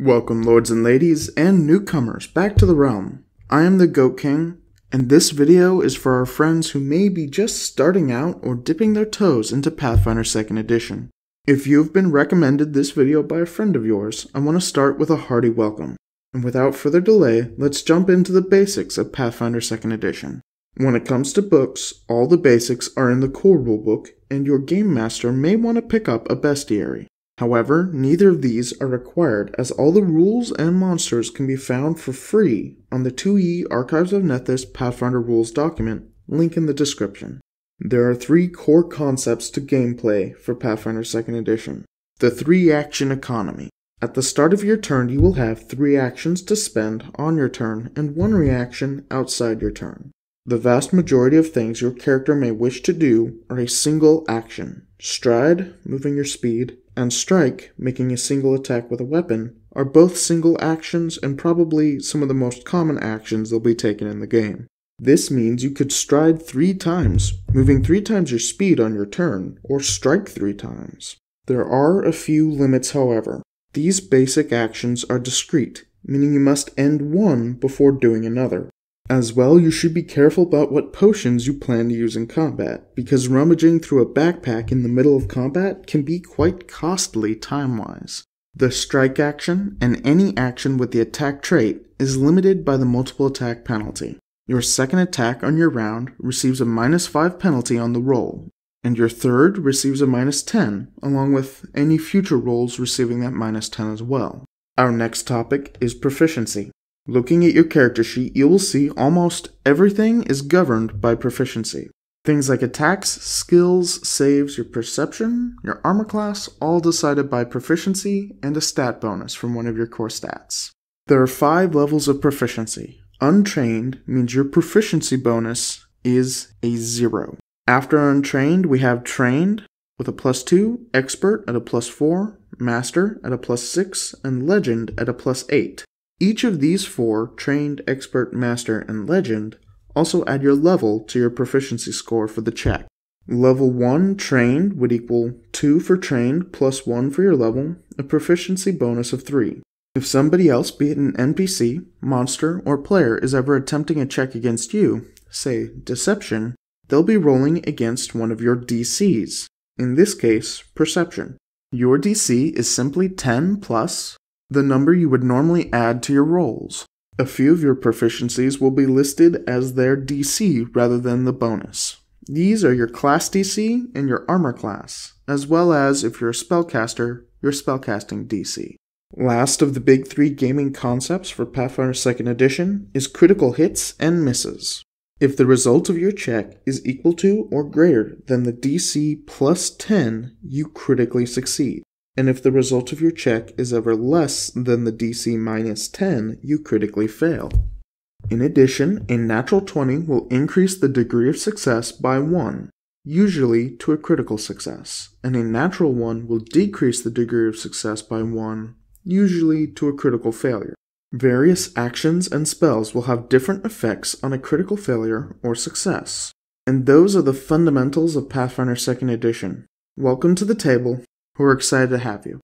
Welcome, lords and ladies, and newcomers back to the realm. I am the Goat King, and this video is for our friends who may be just starting out or dipping their toes into Pathfinder 2nd Edition. If you've been recommended this video by a friend of yours, I want to start with a hearty welcome. And without further delay, let's jump into the basics of Pathfinder 2nd Edition. When it comes to books, all the basics are in the core rulebook, and your game master may want to pick up a bestiary. However, neither of these are required as all the rules and monsters can be found for free on the 2E Archives of Nethys Pathfinder Rules document, link in the description. There are three core concepts to gameplay for Pathfinder 2nd Edition. The three action economy. At the start of your turn, you will have three actions to spend on your turn and one reaction outside your turn. The vast majority of things your character may wish to do are a single action stride, moving your speed, and strike, making a single attack with a weapon, are both single actions and probably some of the most common actions that will be taken in the game. This means you could stride three times, moving three times your speed on your turn, or strike three times. There are a few limits, however. These basic actions are discrete, meaning you must end one before doing another. As well, you should be careful about what potions you plan to use in combat, because rummaging through a backpack in the middle of combat can be quite costly time wise. The strike action, and any action with the attack trait, is limited by the multiple attack penalty. Your second attack on your round receives a minus 5 penalty on the roll, and your third receives a minus 10, along with any future rolls receiving that minus 10 as well. Our next topic is proficiency. Looking at your character sheet, you will see almost everything is governed by proficiency. Things like attacks, skills, saves, your perception, your armor class, all decided by proficiency and a stat bonus from one of your core stats. There are five levels of proficiency. Untrained means your proficiency bonus is a zero. After untrained, we have trained with a plus two, expert at a plus four, master at a plus six, and legend at a plus eight. Each of these four trained, expert, master, and legend also add your level to your proficiency score for the check. Level 1 trained would equal 2 for trained plus 1 for your level, a proficiency bonus of 3. If somebody else, be it an NPC, monster, or player, is ever attempting a check against you, say deception, they'll be rolling against one of your DCs, in this case, perception. Your DC is simply 10 plus the number you would normally add to your rolls. A few of your proficiencies will be listed as their DC rather than the bonus. These are your class DC and your armor class, as well as, if you're a spellcaster, your spellcasting DC. Last of the big three gaming concepts for Pathfinder 2nd Edition is critical hits and misses. If the result of your check is equal to or greater than the DC plus 10, you critically succeed and if the result of your check is ever less than the DC minus 10, you critically fail. In addition, a natural 20 will increase the degree of success by 1, usually to a critical success, and a natural 1 will decrease the degree of success by 1, usually to a critical failure. Various actions and spells will have different effects on a critical failure or success, and those are the fundamentals of Pathfinder 2nd Edition. Welcome to the table, we're excited to have you.